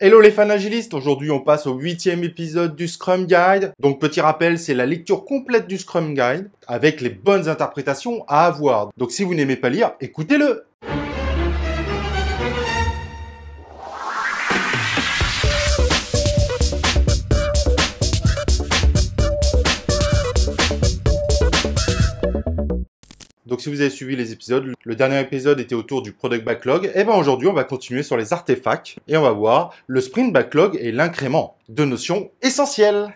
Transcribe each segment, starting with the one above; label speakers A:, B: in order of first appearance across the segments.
A: Hello les fans aujourd'hui on passe au huitième épisode du Scrum Guide. Donc petit rappel, c'est la lecture complète du Scrum Guide avec les bonnes interprétations à avoir. Donc si vous n'aimez pas lire, écoutez-le Donc si vous avez suivi les épisodes, le dernier épisode était autour du product backlog. Et eh bien aujourd'hui, on va continuer sur les artefacts et on va voir le sprint backlog et l'incrément. Deux notions essentielles.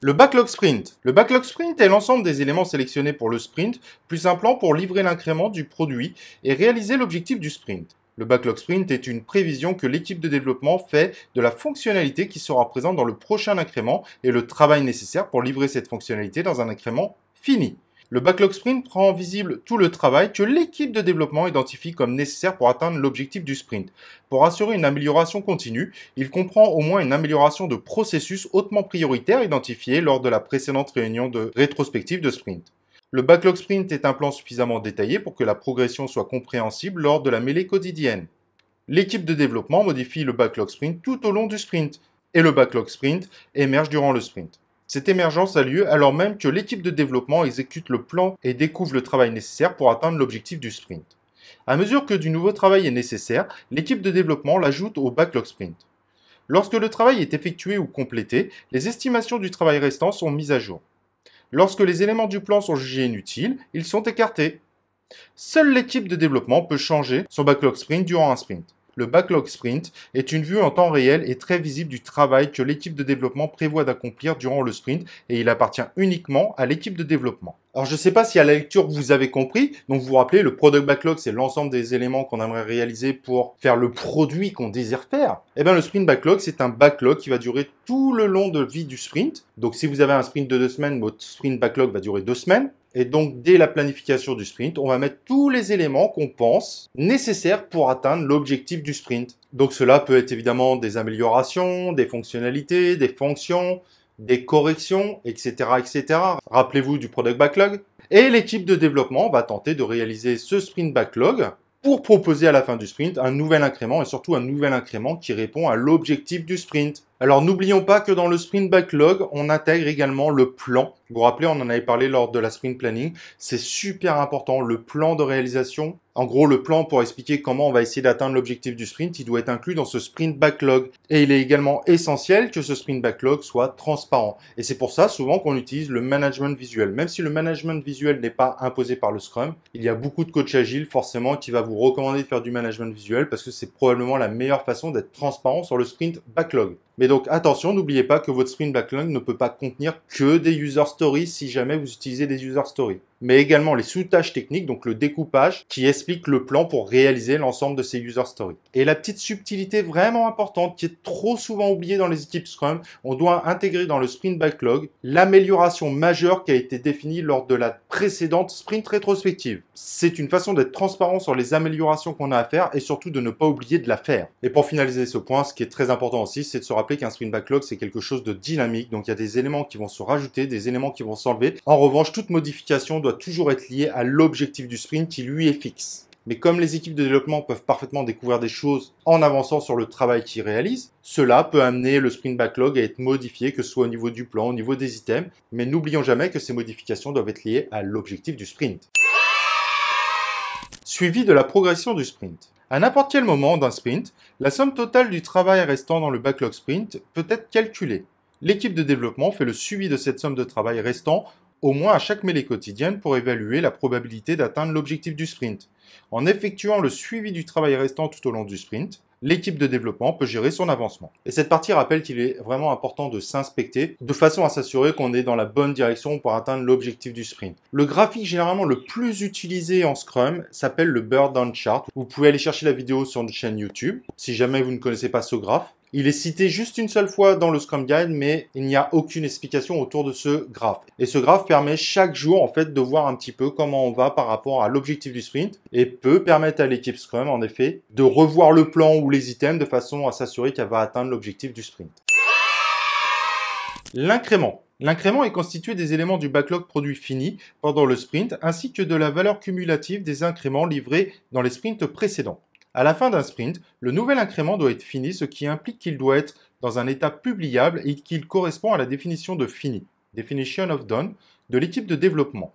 A: Le backlog sprint. Le backlog sprint est l'ensemble des éléments sélectionnés pour le sprint, plus un plan pour livrer l'incrément du produit et réaliser l'objectif du sprint. Le backlog sprint est une prévision que l'équipe de développement fait de la fonctionnalité qui sera présente dans le prochain incrément et le travail nécessaire pour livrer cette fonctionnalité dans un incrément fini. Le backlog sprint prend visible tout le travail que l'équipe de développement identifie comme nécessaire pour atteindre l'objectif du sprint. Pour assurer une amélioration continue, il comprend au moins une amélioration de processus hautement prioritaire identifié lors de la précédente réunion de rétrospective de sprint. Le backlog sprint est un plan suffisamment détaillé pour que la progression soit compréhensible lors de la mêlée quotidienne. L'équipe de développement modifie le backlog sprint tout au long du sprint et le backlog sprint émerge durant le sprint. Cette émergence a lieu alors même que l'équipe de développement exécute le plan et découvre le travail nécessaire pour atteindre l'objectif du sprint. À mesure que du nouveau travail est nécessaire, l'équipe de développement l'ajoute au backlog sprint. Lorsque le travail est effectué ou complété, les estimations du travail restant sont mises à jour. Lorsque les éléments du plan sont jugés inutiles, ils sont écartés. Seule l'équipe de développement peut changer son backlog sprint durant un sprint. Le backlog sprint est une vue en temps réel et très visible du travail que l'équipe de développement prévoit d'accomplir durant le sprint et il appartient uniquement à l'équipe de développement. Alors je ne sais pas si à la lecture vous avez compris, donc vous vous rappelez, le product backlog c'est l'ensemble des éléments qu'on aimerait réaliser pour faire le produit qu'on désire faire. Eh bien le sprint backlog c'est un backlog qui va durer tout le long de vie du sprint. Donc si vous avez un sprint de deux semaines, votre sprint backlog va durer deux semaines. Et donc, dès la planification du sprint, on va mettre tous les éléments qu'on pense nécessaires pour atteindre l'objectif du sprint. Donc, cela peut être évidemment des améliorations, des fonctionnalités, des fonctions, des corrections, etc., etc. Rappelez-vous du product backlog. Et l'équipe de développement va tenter de réaliser ce sprint backlog pour proposer à la fin du sprint un nouvel incrément et surtout un nouvel incrément qui répond à l'objectif du sprint. Alors n'oublions pas que dans le sprint backlog, on intègre également le plan. Vous vous rappelez, on en avait parlé lors de la sprint planning. C'est super important, le plan de réalisation en gros, le plan pour expliquer comment on va essayer d'atteindre l'objectif du sprint, il doit être inclus dans ce sprint backlog. Et il est également essentiel que ce sprint backlog soit transparent. Et c'est pour ça souvent qu'on utilise le management visuel. Même si le management visuel n'est pas imposé par le Scrum, il y a beaucoup de coachs agiles forcément qui va vous recommander de faire du management visuel parce que c'est probablement la meilleure façon d'être transparent sur le sprint backlog. Mais donc attention, n'oubliez pas que votre sprint backlog ne peut pas contenir que des user stories si jamais vous utilisez des user stories. Mais également les sous-tâches techniques, donc le découpage, qui explique le plan pour réaliser l'ensemble de ces user stories. Et la petite subtilité vraiment importante qui est trop souvent oubliée dans les équipes Scrum, on doit intégrer dans le sprint backlog l'amélioration majeure qui a été définie lors de la précédente sprint rétrospective. C'est une façon d'être transparent sur les améliorations qu'on a à faire et surtout de ne pas oublier de la faire. Et pour finaliser ce point, ce qui est très important aussi, c'est de se rappeler qu'un sprint backlog, c'est quelque chose de dynamique. Donc, il y a des éléments qui vont se rajouter, des éléments qui vont s'enlever. En revanche, toute modification doit toujours être liée à l'objectif du sprint qui lui est fixe. Mais comme les équipes de développement peuvent parfaitement découvrir des choses en avançant sur le travail qu'ils réalisent, cela peut amener le sprint backlog à être modifié, que ce soit au niveau du plan, au niveau des items. Mais n'oublions jamais que ces modifications doivent être liées à l'objectif du sprint. Suivi de la progression du sprint. À n'importe quel moment d'un sprint, la somme totale du travail restant dans le backlog sprint peut être calculée. L'équipe de développement fait le suivi de cette somme de travail restant au moins à chaque mêlée quotidienne pour évaluer la probabilité d'atteindre l'objectif du sprint. En effectuant le suivi du travail restant tout au long du sprint, l'équipe de développement peut gérer son avancement. Et cette partie rappelle qu'il est vraiment important de s'inspecter de façon à s'assurer qu'on est dans la bonne direction pour atteindre l'objectif du sprint. Le graphique généralement le plus utilisé en Scrum s'appelle le Burn Down Chart. Vous pouvez aller chercher la vidéo sur une chaîne YouTube si jamais vous ne connaissez pas ce graphe. Il est cité juste une seule fois dans le Scrum Guide, mais il n'y a aucune explication autour de ce graphe. Et ce graphe permet chaque jour, en fait, de voir un petit peu comment on va par rapport à l'objectif du sprint et peut permettre à l'équipe Scrum, en effet, de revoir le plan ou les items de façon à s'assurer qu'elle va atteindre l'objectif du sprint. L'incrément. L'incrément est constitué des éléments du backlog produit fini pendant le sprint ainsi que de la valeur cumulative des incréments livrés dans les sprints précédents. À la fin d'un sprint, le nouvel incrément doit être fini, ce qui implique qu'il doit être dans un état publiable et qu'il correspond à la définition de fini, definition of done, de l'équipe de développement.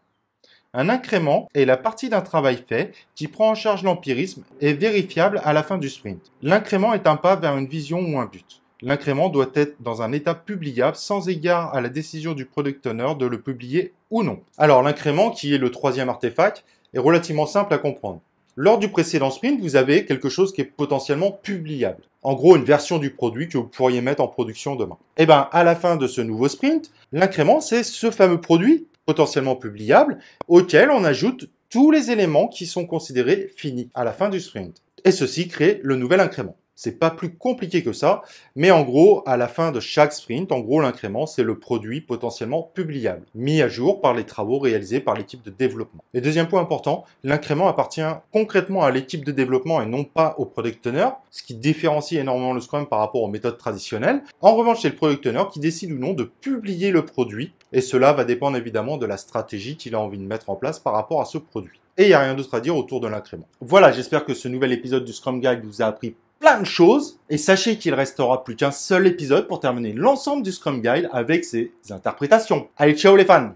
A: Un incrément est la partie d'un travail fait qui prend en charge l'empirisme et vérifiable à la fin du sprint. L'incrément est un pas vers une vision ou un but. L'incrément doit être dans un état publiable sans égard à la décision du product owner de le publier ou non. Alors l'incrément, qui est le troisième artefact, est relativement simple à comprendre. Lors du précédent sprint, vous avez quelque chose qui est potentiellement publiable. En gros, une version du produit que vous pourriez mettre en production demain. Et eh ben, à la fin de ce nouveau sprint, l'incrément, c'est ce fameux produit potentiellement publiable auquel on ajoute tous les éléments qui sont considérés finis à la fin du sprint. Et ceci crée le nouvel incrément. C'est pas plus compliqué que ça, mais en gros, à la fin de chaque sprint, en gros, l'incrément, c'est le produit potentiellement publiable, mis à jour par les travaux réalisés par l'équipe de développement. Et deuxième point important, l'incrément appartient concrètement à l'équipe de développement et non pas au product owner, ce qui différencie énormément le Scrum par rapport aux méthodes traditionnelles. En revanche, c'est le product owner qui décide ou non de publier le produit, et cela va dépendre évidemment de la stratégie qu'il a envie de mettre en place par rapport à ce produit et il n'y a rien d'autre à dire autour de l'incrément. Voilà, j'espère que ce nouvel épisode du Scrum Guide vous a appris de choses et sachez qu'il restera plus qu'un seul épisode pour terminer l'ensemble du Scrum Guide avec ses interprétations. Allez, ciao les fans